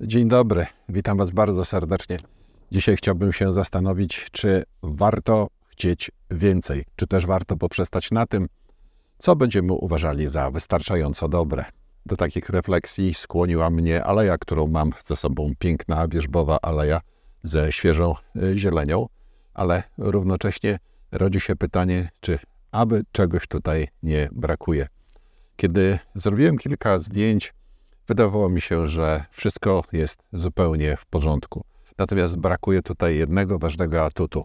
Dzień dobry, witam Was bardzo serdecznie. Dzisiaj chciałbym się zastanowić, czy warto chcieć więcej, czy też warto poprzestać na tym, co będziemy uważali za wystarczająco dobre. Do takich refleksji skłoniła mnie aleja, którą mam ze sobą piękna wierzbowa aleja ze świeżą y, zielenią, ale równocześnie rodzi się pytanie, czy aby czegoś tutaj nie brakuje. Kiedy zrobiłem kilka zdjęć, wydawało mi się, że wszystko jest zupełnie w porządku. Natomiast brakuje tutaj jednego ważnego atutu.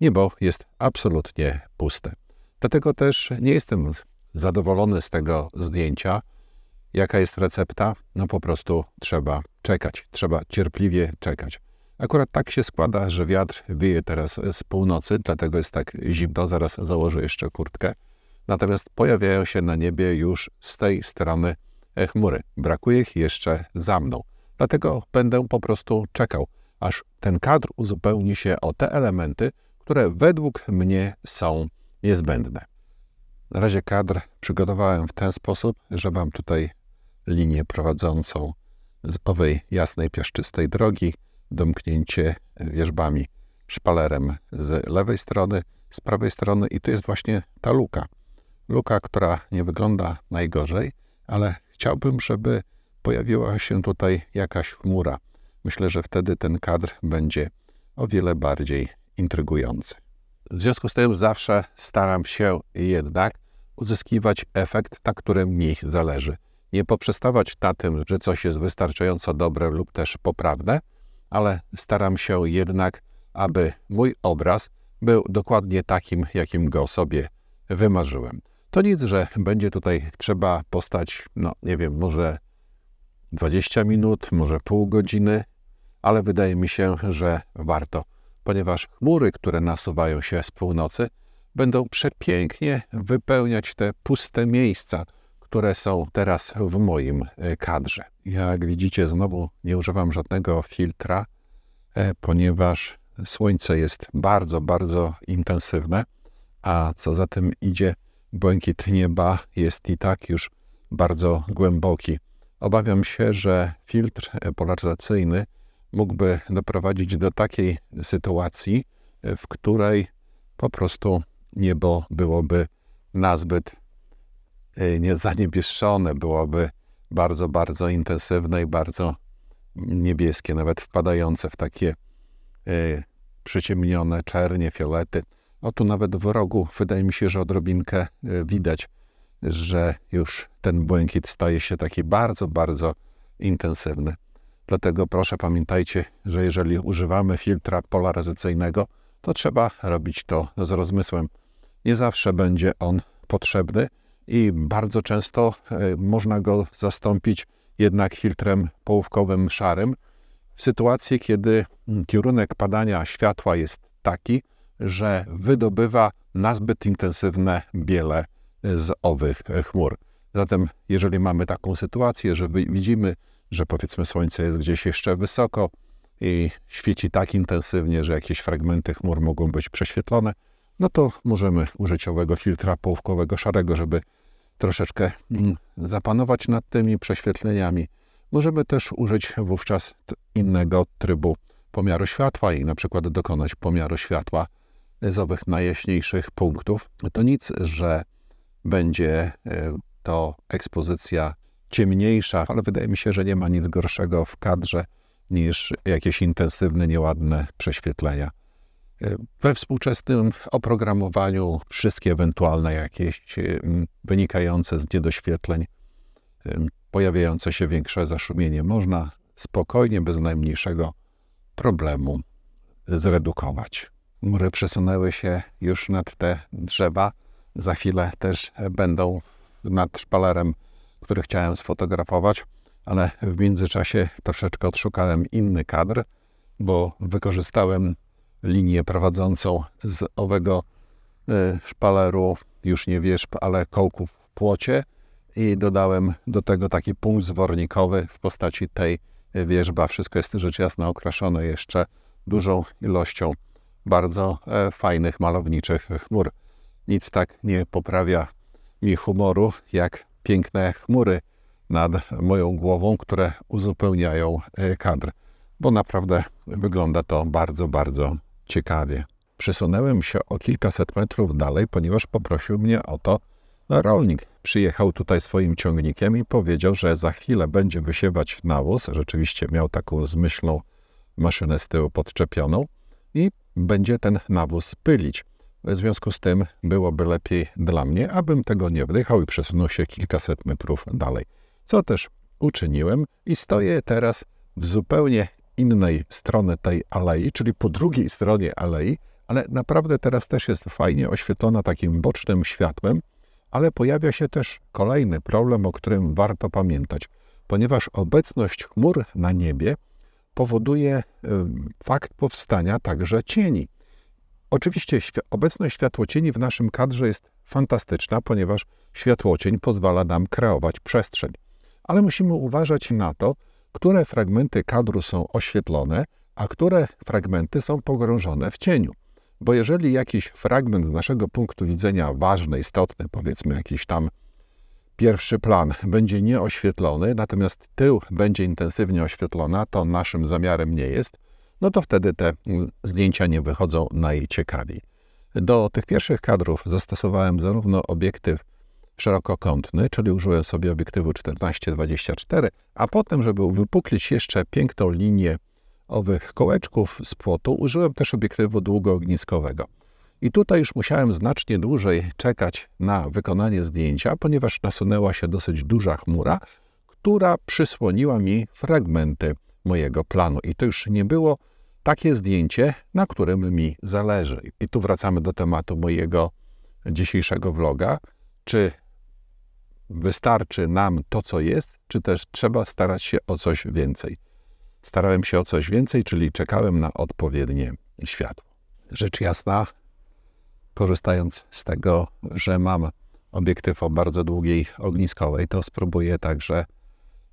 Niebo jest absolutnie puste. Dlatego też nie jestem zadowolony z tego zdjęcia. Jaka jest recepta? No po prostu trzeba czekać, trzeba cierpliwie czekać. Akurat tak się składa, że wiatr wieje teraz z północy, dlatego jest tak zimno, zaraz założę jeszcze kurtkę. Natomiast pojawiają się na niebie już z tej strony E, chmury. Brakuje ich jeszcze za mną. Dlatego będę po prostu czekał, aż ten kadr uzupełni się o te elementy, które według mnie są niezbędne. Na razie kadr przygotowałem w ten sposób, że mam tutaj linię prowadzącą z owej jasnej, piaszczystej drogi, domknięcie e, wierzbami szpalerem z lewej strony, z prawej strony i tu jest właśnie ta luka. Luka, która nie wygląda najgorzej, ale Chciałbym, żeby pojawiła się tutaj jakaś chmura. Myślę, że wtedy ten kadr będzie o wiele bardziej intrygujący. W związku z tym zawsze staram się jednak uzyskiwać efekt, na którym mi zależy. Nie poprzestawać na tym, że coś jest wystarczająco dobre lub też poprawne, ale staram się jednak, aby mój obraz był dokładnie takim, jakim go sobie wymarzyłem to nic, że będzie tutaj trzeba postać, no nie wiem, może 20 minut, może pół godziny, ale wydaje mi się, że warto, ponieważ chmury, które nasuwają się z północy, będą przepięknie wypełniać te puste miejsca, które są teraz w moim e, kadrze. Jak widzicie, znowu nie używam żadnego filtra, e, ponieważ słońce jest bardzo, bardzo intensywne, a co za tym idzie, błękit nieba jest i tak już bardzo głęboki. Obawiam się, że filtr polaryzacyjny mógłby doprowadzić do takiej sytuacji, w której po prostu niebo byłoby nazbyt y, zaniebieszczone, byłoby bardzo, bardzo intensywne i bardzo niebieskie, nawet wpadające w takie y, przyciemnione czernie, fiolety. O tu nawet w rogu wydaje mi się, że odrobinkę e, widać, że już ten błękit staje się taki bardzo, bardzo intensywny. Dlatego proszę pamiętajcie, że jeżeli używamy filtra polaryzacyjnego, to trzeba robić to z rozmysłem. Nie zawsze będzie on potrzebny i bardzo często e, można go zastąpić jednak filtrem połówkowym szarym. W sytuacji, kiedy mm, kierunek padania światła jest taki, że wydobywa nazbyt intensywne biele z owych chmur. Zatem, jeżeli mamy taką sytuację, że widzimy, że powiedzmy słońce jest gdzieś jeszcze wysoko i świeci tak intensywnie, że jakieś fragmenty chmur mogą być prześwietlone, no to możemy użyć owego filtra połówkowego szarego, żeby troszeczkę mm, zapanować nad tymi prześwietleniami. Możemy też użyć wówczas innego trybu pomiaru światła i na przykład dokonać pomiaru światła z owych najjaśniejszych punktów. To nic, że będzie e, to ekspozycja ciemniejsza, ale wydaje mi się, że nie ma nic gorszego w kadrze niż jakieś intensywne, nieładne prześwietlenia. E, we współczesnym oprogramowaniu wszystkie ewentualne jakieś e, wynikające z niedoświetleń, pojawiające się większe zaszumienie można spokojnie, bez najmniejszego problemu zredukować. Mury przesunęły się już nad te drzewa. Za chwilę też będą nad szpalerem, który chciałem sfotografować, ale w międzyczasie troszeczkę odszukałem inny kadr, bo wykorzystałem linię prowadzącą z owego e, szpaleru, już nie wierzb, ale kołków w płocie i dodałem do tego taki punkt zwornikowy w postaci tej wierzba. Wszystko jest rzecz jasna okraszone jeszcze dużą ilością bardzo e, fajnych, malowniczych chmur. Nic tak nie poprawia mi humoru, jak piękne chmury nad moją głową, które uzupełniają e, kadr, bo naprawdę wygląda to bardzo, bardzo ciekawie. Przesunąłem się o kilkaset metrów dalej, ponieważ poprosił mnie o to rolnik. Przyjechał tutaj swoim ciągnikiem i powiedział, że za chwilę będzie wysiewać nawóz. Rzeczywiście miał taką zmyślną maszynę z tyłu podczepioną i będzie ten nawóz pylić. W związku z tym byłoby lepiej dla mnie, abym tego nie wdychał i przesunął się kilkaset metrów dalej. Co też uczyniłem i stoję teraz w zupełnie innej stronie tej alei, czyli po drugiej stronie alei, ale naprawdę teraz też jest fajnie oświetlona takim bocznym światłem, ale pojawia się też kolejny problem, o którym warto pamiętać, ponieważ obecność chmur na niebie powoduje fakt powstania także cieni. Oczywiście obecność światłocieni w naszym kadrze jest fantastyczna, ponieważ światłocień pozwala nam kreować przestrzeń. Ale musimy uważać na to, które fragmenty kadru są oświetlone, a które fragmenty są pogrążone w cieniu. Bo jeżeli jakiś fragment z naszego punktu widzenia ważny, istotny, powiedzmy jakiś tam Pierwszy plan będzie nieoświetlony, natomiast tył będzie intensywnie oświetlona, to naszym zamiarem nie jest, no to wtedy te mm, zdjęcia nie wychodzą najciekawiej. Do tych pierwszych kadrów zastosowałem zarówno obiektyw szerokokątny, czyli użyłem sobie obiektywu 14-24, a potem, żeby wypuklić jeszcze piękną linię owych kołeczków z płotu, użyłem też obiektywu długoogniskowego. I tutaj już musiałem znacznie dłużej czekać na wykonanie zdjęcia, ponieważ nasunęła się dosyć duża chmura, która przysłoniła mi fragmenty mojego planu. I to już nie było takie zdjęcie, na którym mi zależy. I tu wracamy do tematu mojego dzisiejszego vloga. Czy wystarczy nam to, co jest, czy też trzeba starać się o coś więcej? Starałem się o coś więcej, czyli czekałem na odpowiednie światło. Rzecz jasna, korzystając z tego, że mam obiektyw o bardzo długiej ogniskowej, to spróbuję także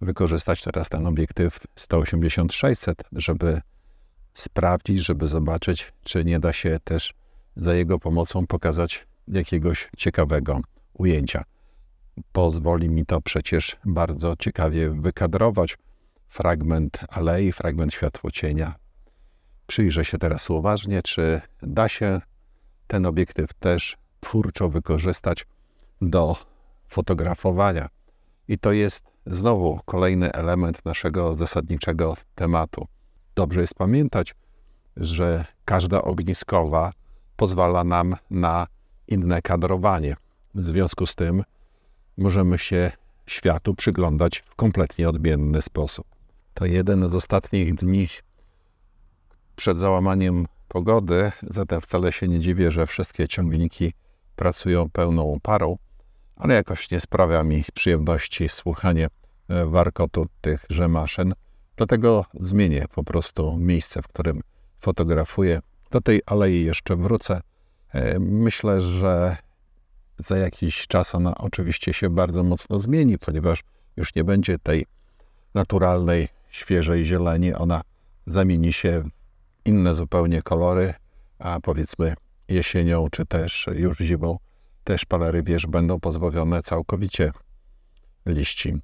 wykorzystać teraz ten obiektyw 180-600, żeby sprawdzić, żeby zobaczyć, czy nie da się też za jego pomocą pokazać jakiegoś ciekawego ujęcia. Pozwoli mi to przecież bardzo ciekawie wykadrować fragment alei, fragment światło cienia. Przyjrzę się teraz uważnie, czy da się ten obiektyw też twórczo wykorzystać do fotografowania. I to jest znowu kolejny element naszego zasadniczego tematu. Dobrze jest pamiętać, że każda ogniskowa pozwala nam na inne kadrowanie. W związku z tym możemy się światu przyglądać w kompletnie odmienny sposób. To jeden z ostatnich dni przed załamaniem pogody, zatem wcale się nie dziwię, że wszystkie ciągniki pracują pełną parą, ale jakoś nie sprawia mi przyjemności słuchanie e, warkotu tychże maszyn. Dlatego zmienię po prostu miejsce, w którym fotografuję. Do tej alei jeszcze wrócę. E, myślę, że za jakiś czas ona oczywiście się bardzo mocno zmieni, ponieważ już nie będzie tej naturalnej, świeżej zieleni. Ona zamieni się inne zupełnie kolory, a powiedzmy jesienią czy też już zimą też palery wież będą pozbawione całkowicie liści.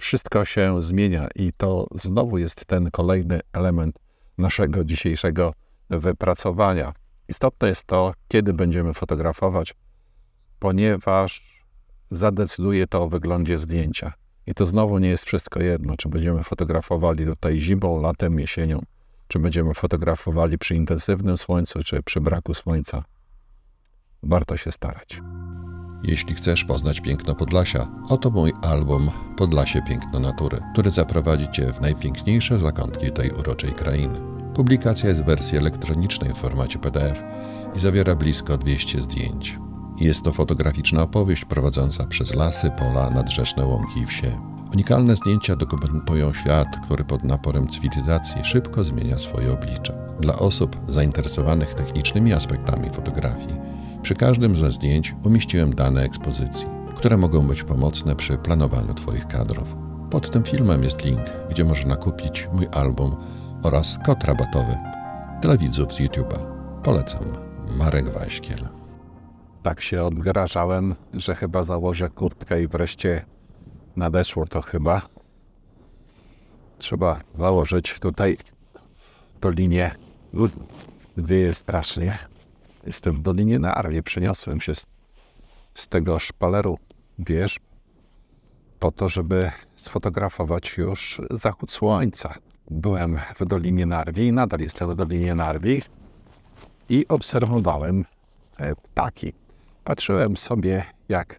Wszystko się zmienia i to znowu jest ten kolejny element naszego dzisiejszego wypracowania. Istotne jest to, kiedy będziemy fotografować, ponieważ zadecyduje to o wyglądzie zdjęcia. I to znowu nie jest wszystko jedno, czy będziemy fotografowali tutaj zimą, latem, jesienią. Czy będziemy fotografowali przy intensywnym słońcu, czy przy braku słońca? Warto się starać. Jeśli chcesz poznać piękno Podlasia, oto mój album Podlasie Piękno Natury, który zaprowadzi Cię w najpiękniejsze zakątki tej uroczej krainy. Publikacja jest w wersji elektronicznej w formacie PDF i zawiera blisko 200 zdjęć. Jest to fotograficzna opowieść prowadząca przez lasy, pola, nadrzeczne łąki i wsie. Unikalne zdjęcia dokumentują świat, który pod naporem cywilizacji szybko zmienia swoje oblicze. Dla osób zainteresowanych technicznymi aspektami fotografii, przy każdym ze zdjęć umieściłem dane ekspozycji, które mogą być pomocne przy planowaniu Twoich kadrów. Pod tym filmem jest link, gdzie można kupić mój album oraz kod rabatowy dla widzów z YouTube'a. Polecam. Marek Wajśkiel. Tak się odgrażałem, że chyba założę kurtkę i wreszcie nadeszło to chyba. Trzeba założyć tutaj to linię, wieje strasznie. Jestem w Dolinie Narwie, przeniosłem się z, z tego szpaleru wiesz, po to, żeby sfotografować już zachód słońca. Byłem w Dolinie Narwi i nadal jestem w Dolinie Narwi i obserwowałem e, ptaki. Patrzyłem sobie, jak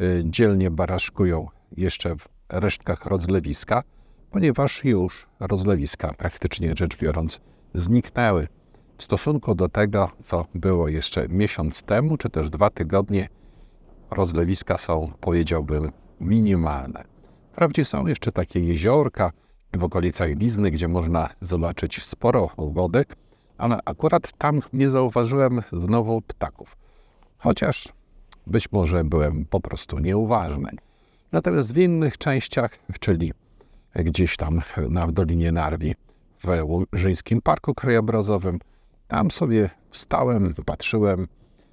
e, dzielnie baraszkują jeszcze w resztkach rozlewiska, ponieważ już rozlewiska praktycznie rzecz biorąc zniknęły. W stosunku do tego, co było jeszcze miesiąc temu, czy też dwa tygodnie, rozlewiska są, powiedziałbym, minimalne. Wprawdzie są jeszcze takie jeziorka w okolicach Lizny, gdzie można zobaczyć sporo wody, ale akurat tam nie zauważyłem znowu ptaków. Chociaż być może byłem po prostu nieuważny. Natomiast w innych częściach, czyli gdzieś tam na Dolinie Narwi, w Łużyńskim Parku Krajobrazowym, tam sobie stałem, patrzyłem,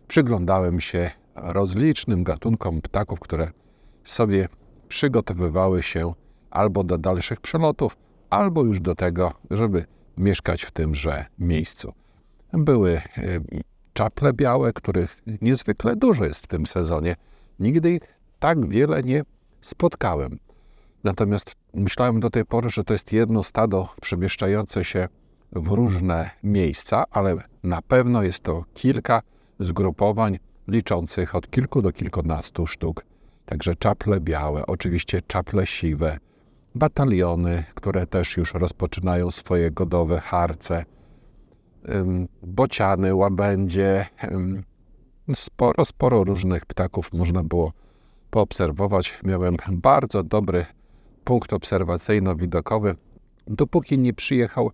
przyglądałem się rozlicznym gatunkom ptaków, które sobie przygotowywały się albo do dalszych przelotów, albo już do tego, żeby mieszkać w tymże miejscu. Były e, czaple białe, których niezwykle dużo jest w tym sezonie. Nigdy ich tak wiele nie spotkałem. Natomiast myślałem do tej pory, że to jest jedno stado przemieszczające się w różne miejsca, ale na pewno jest to kilka zgrupowań liczących od kilku do kilkunastu sztuk. Także czaple białe, oczywiście czaple siwe, bataliony, które też już rozpoczynają swoje godowe harce, bociany, łabędzie, sporo, sporo różnych ptaków można było poobserwować. Miałem bardzo dobry punkt obserwacyjno-widokowy, dopóki nie przyjechał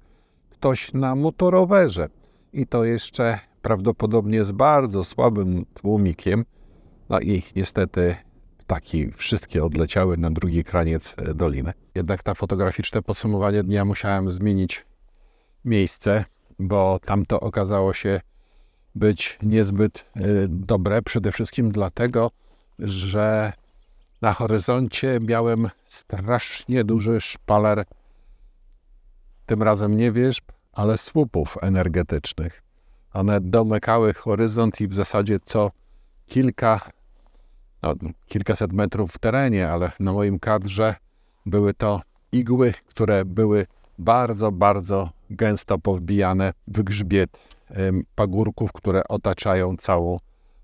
ktoś na motorowerze. I to jeszcze prawdopodobnie z bardzo słabym tłumikiem. No i niestety taki wszystkie odleciały na drugi kraniec e, doliny. Jednak ta fotograficzne podsumowanie dnia musiałem zmienić miejsce, bo tamto okazało się być niezbyt e, dobre. Przede wszystkim dlatego, że na horyzoncie miałem strasznie duży szpaler, tym razem nie wierzb, ale słupów energetycznych. One domykały horyzont i w zasadzie co kilka, no, kilkaset metrów w terenie, ale na moim kadrze były to igły, które były bardzo, bardzo gęsto powbijane w grzbiet pagórków, które otaczają całą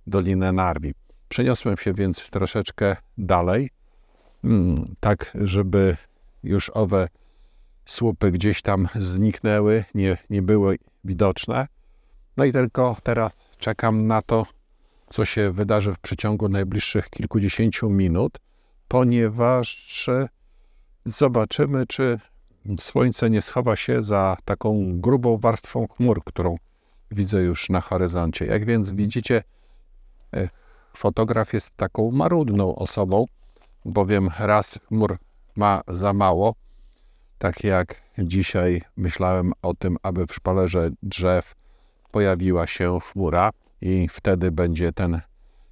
Dolinę Narwi. Przeniosłem się więc troszeczkę dalej, hmm, tak żeby już owe słupy gdzieś tam zniknęły, nie, nie były widoczne. No i tylko teraz czekam na to, co się wydarzy w przeciągu najbliższych kilkudziesięciu minut, ponieważ zobaczymy, czy słońce nie schowa się za taką grubą warstwą chmur, którą widzę już na horyzoncie. Jak więc widzicie, e, Fotograf jest taką marudną osobą, bowiem raz chmur ma za mało, tak jak dzisiaj myślałem o tym, aby w szpalerze drzew pojawiła się chmura i wtedy będzie ten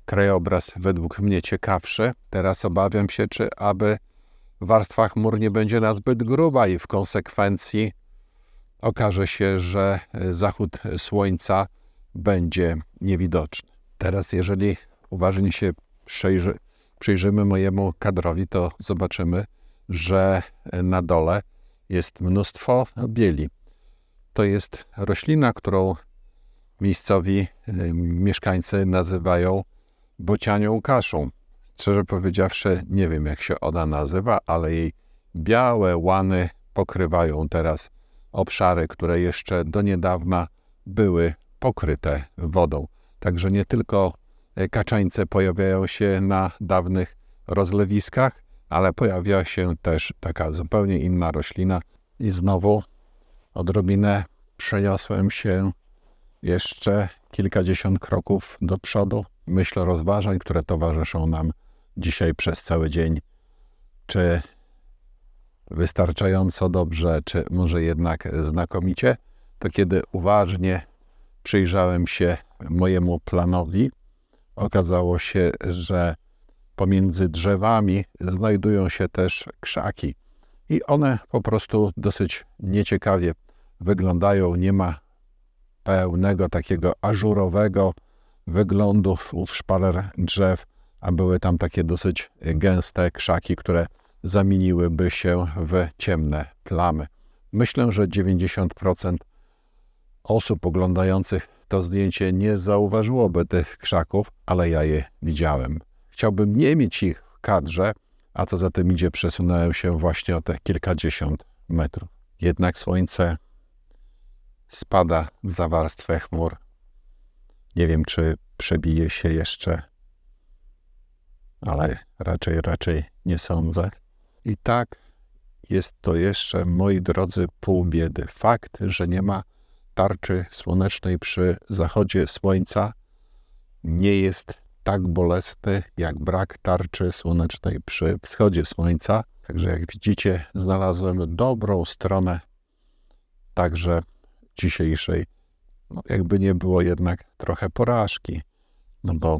krajobraz według mnie ciekawszy. Teraz obawiam się, czy aby warstwa chmur nie będzie na zbyt gruba i w konsekwencji okaże się, że zachód słońca będzie niewidoczny. Teraz jeżeli uważnie się przejrzy, przyjrzymy mojemu kadrowi, to zobaczymy, że na dole jest mnóstwo bieli. To jest roślina, którą miejscowi y, mieszkańcy nazywają bocianią kaszą. Szczerze powiedziawszy, nie wiem jak się ona nazywa, ale jej białe łany pokrywają teraz obszary, które jeszcze do niedawna były pokryte wodą. Także nie tylko E, Kaczańce pojawiają się na dawnych rozlewiskach, ale pojawia się też taka zupełnie inna roślina i znowu odrobinę przeniosłem się jeszcze kilkadziesiąt kroków do przodu. Myślę rozważań, które towarzyszą nam dzisiaj przez cały dzień. Czy wystarczająco dobrze, czy może jednak znakomicie, to kiedy uważnie przyjrzałem się mojemu planowi, okazało się, że pomiędzy drzewami znajdują się też krzaki. I one po prostu dosyć nieciekawie wyglądają. Nie ma pełnego takiego ażurowego wyglądu w szpaler drzew, a były tam takie dosyć gęste krzaki, które zamieniłyby się w ciemne plamy. Myślę, że 90% osób oglądających to zdjęcie nie zauważyłoby tych krzaków, ale ja je widziałem. Chciałbym nie mieć ich w kadrze, a co za tym idzie, przesunąłem się właśnie o te kilkadziesiąt metrów. Jednak słońce spada za warstwę chmur. Nie wiem, czy przebije się jeszcze, ale raczej, raczej nie sądzę. I tak jest to jeszcze, moi drodzy, pół biedy. Fakt, że nie ma tarczy słonecznej przy zachodzie słońca nie jest tak bolesny jak brak tarczy słonecznej przy wschodzie słońca. Także jak widzicie, znalazłem dobrą stronę także dzisiejszej. No jakby nie było jednak trochę porażki, no bo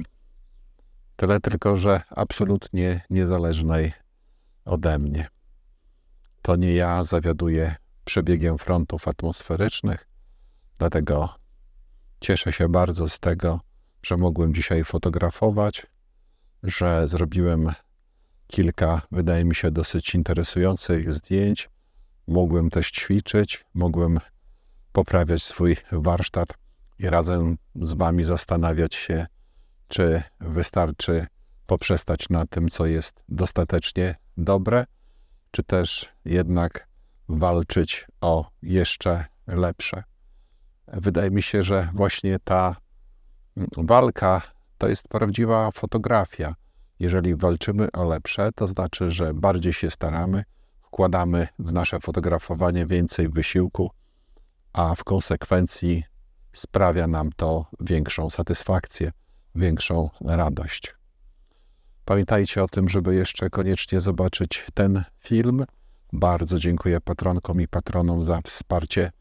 tyle tylko, że absolutnie niezależnej ode mnie. To nie ja zawiaduję przebiegiem frontów atmosferycznych, Dlatego cieszę się bardzo z tego, że mogłem dzisiaj fotografować, że zrobiłem kilka, wydaje mi się, dosyć interesujących zdjęć. Mogłem też ćwiczyć, mogłem poprawiać swój warsztat i razem z Wami zastanawiać się, czy wystarczy poprzestać na tym, co jest dostatecznie dobre, czy też jednak walczyć o jeszcze lepsze wydaje mi się, że właśnie ta mm, walka to jest prawdziwa fotografia. Jeżeli walczymy o lepsze, to znaczy, że bardziej się staramy, wkładamy w nasze fotografowanie więcej wysiłku, a w konsekwencji sprawia nam to większą satysfakcję, większą radość. Pamiętajcie o tym, żeby jeszcze koniecznie zobaczyć ten film. Bardzo dziękuję patronkom i patronom za wsparcie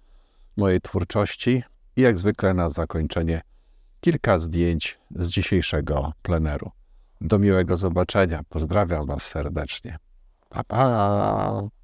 mojej twórczości i jak zwykle na zakończenie kilka zdjęć z dzisiejszego pleneru. Do miłego zobaczenia. Pozdrawiam Was serdecznie. Pa, pa.